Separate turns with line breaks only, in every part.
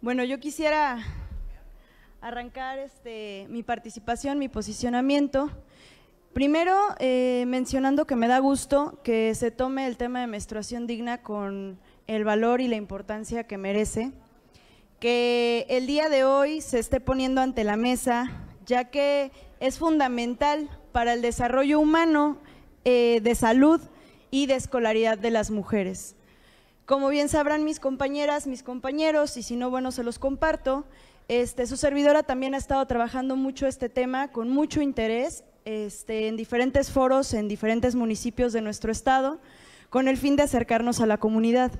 Bueno, yo quisiera arrancar este, mi participación, mi posicionamiento. Primero, eh, mencionando que me da gusto que se tome el tema de menstruación digna con el valor y la importancia que merece, que el día de hoy se esté poniendo ante la mesa, ya que es fundamental para el desarrollo humano, eh, de salud y de escolaridad de las mujeres. Como bien sabrán mis compañeras, mis compañeros, y si no, bueno, se los comparto, este, su servidora también ha estado trabajando mucho este tema con mucho interés este, en diferentes foros, en diferentes municipios de nuestro estado, con el fin de acercarnos a la comunidad.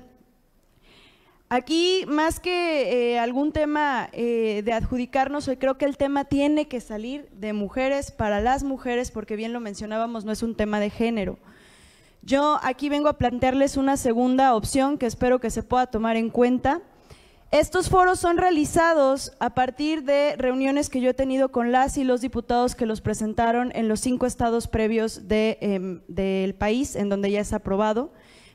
Aquí, más que eh, algún tema eh, de adjudicarnos, hoy creo que el tema tiene que salir de mujeres para las mujeres, porque bien lo mencionábamos, no es un tema de género. Yo aquí vengo a plantearles una segunda opción que espero que se pueda tomar en cuenta. Estos foros son realizados a partir de reuniones que yo he tenido con las y los diputados que los presentaron en los cinco estados previos em, del país, en donde ya es aprobado.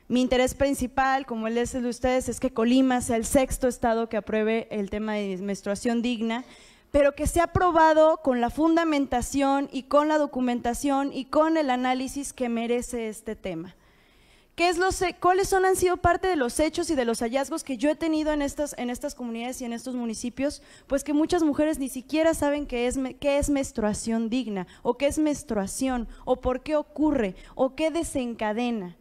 Mi interés principal, como el de ustedes, es que Colima sea el sexto estado que apruebe el tema de menstruación digna, pero que se ha probado con la fundamentación y con la documentación y con el análisis que merece este tema. ¿Qué es los, ¿Cuáles son, han sido parte de los hechos y de los hallazgos que yo he tenido en estas, en estas comunidades y en estos municipios? Pues que muchas mujeres ni siquiera saben qué es menstruación digna, o qué es menstruación, o por qué ocurre, o qué desencadena.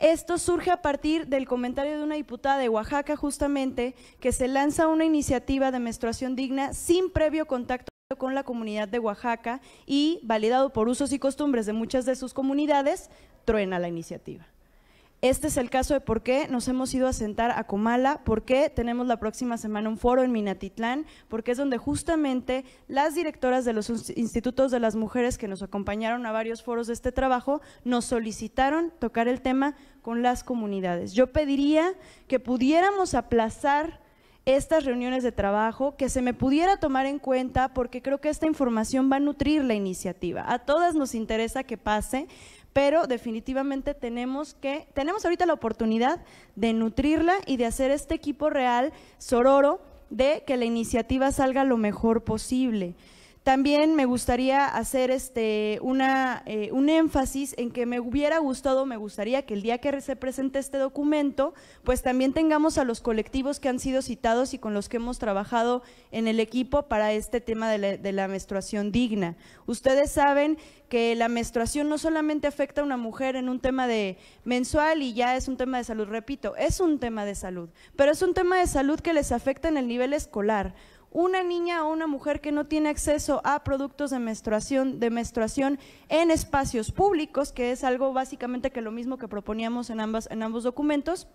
Esto surge a partir del comentario de una diputada de Oaxaca, justamente, que se lanza una iniciativa de menstruación digna sin previo contacto con la comunidad de Oaxaca y, validado por usos y costumbres de muchas de sus comunidades, truena la iniciativa. Este es el caso de por qué nos hemos ido a sentar a Comala, por qué tenemos la próxima semana un foro en Minatitlán, porque es donde justamente las directoras de los institutos de las mujeres que nos acompañaron a varios foros de este trabajo nos solicitaron tocar el tema con las comunidades. Yo pediría que pudiéramos aplazar estas reuniones de trabajo, que se me pudiera tomar en cuenta porque creo que esta información va a nutrir la iniciativa. A todas nos interesa que pase, pero definitivamente tenemos que, tenemos ahorita la oportunidad de nutrirla y de hacer este equipo real, sororo, de que la iniciativa salga lo mejor posible. También me gustaría hacer este, eh, un énfasis en que me hubiera gustado, me gustaría que el día que se presente este documento, pues también tengamos a los colectivos que han sido citados y con los que hemos trabajado en el equipo para este tema de la, de la menstruación digna. Ustedes saben que la menstruación no solamente afecta a una mujer en un tema de mensual y ya es un tema de salud, repito, es un tema de salud, pero es un tema de salud que les afecta en el nivel escolar una niña o una mujer que no tiene acceso a productos de menstruación, de en espacios públicos, que es algo básicamente que lo mismo que proponíamos en ambos documentos,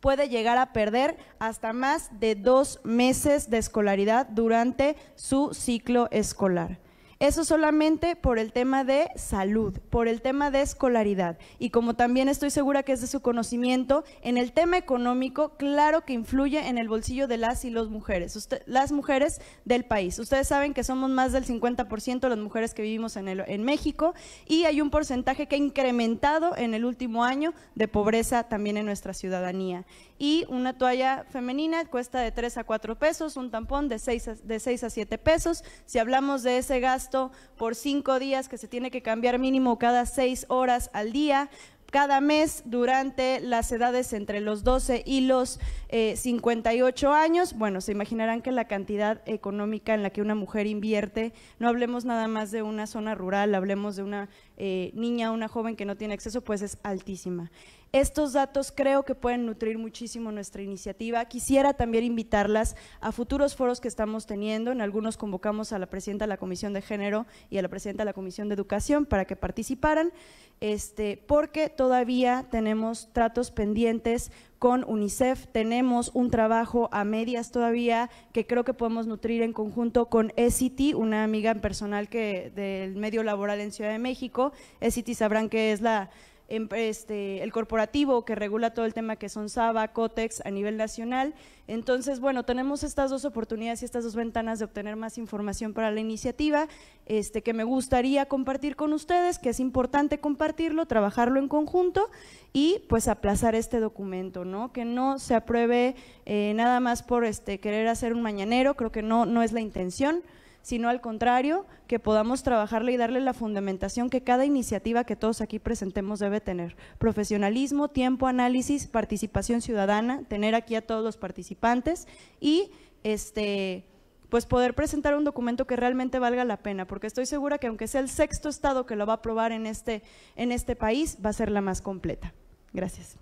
puede llegar a perder hasta más de dos meses de escolaridad durante su ciclo escolar. Eso solamente por el tema de salud, por el tema de escolaridad. Y como también estoy segura que es de su conocimiento, en el tema económico, claro que influye en el bolsillo de las y los mujeres, las mujeres del país. Ustedes saben que somos más del 50% de las mujeres que vivimos en, el, en México y hay un porcentaje que ha incrementado en el último año de pobreza también en nuestra ciudadanía. Y una toalla femenina cuesta de 3 a 4 pesos, un tampón de seis de 6 a 7 pesos. Si hablamos de ese gasto, por cinco días que se tiene que cambiar mínimo cada seis horas al día cada mes durante las edades entre los 12 y los 58 eh, años. Bueno, se imaginarán que la cantidad económica en la que una mujer invierte, no hablemos nada más de una zona rural, hablemos de una eh, niña, una joven que no tiene acceso, pues es altísima. Estos datos creo que pueden nutrir muchísimo nuestra iniciativa. Quisiera también invitarlas a futuros foros que estamos teniendo. En algunos convocamos a la presidenta de la Comisión de Género y a la presidenta de la Comisión de Educación para que participaran, este, porque todavía tenemos tratos pendientes con UNICEF. Tenemos un trabajo a medias todavía que creo que podemos nutrir en conjunto con e SITI, una amiga en personal que, del medio laboral en Ciudad de México. E SITI sabrán que es la Em, este, el corporativo que regula todo el tema que son Saba, Cotex a nivel nacional. Entonces, bueno, tenemos estas dos oportunidades y estas dos ventanas de obtener más información para la iniciativa, este, que me gustaría compartir con ustedes, que es importante compartirlo, trabajarlo en conjunto y pues aplazar este documento, ¿no? Que no se apruebe eh, nada más por este, querer hacer un mañanero, creo que no, no es la intención sino al contrario, que podamos trabajarle y darle la fundamentación que cada iniciativa que todos aquí presentemos debe tener. Profesionalismo, tiempo, análisis, participación ciudadana, tener aquí a todos los participantes y este pues poder presentar un documento que realmente valga la pena, porque estoy segura que aunque sea el sexto estado que lo va a aprobar en este, en este país, va a ser la más completa. Gracias.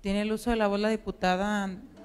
Tiene el uso de la voz diputada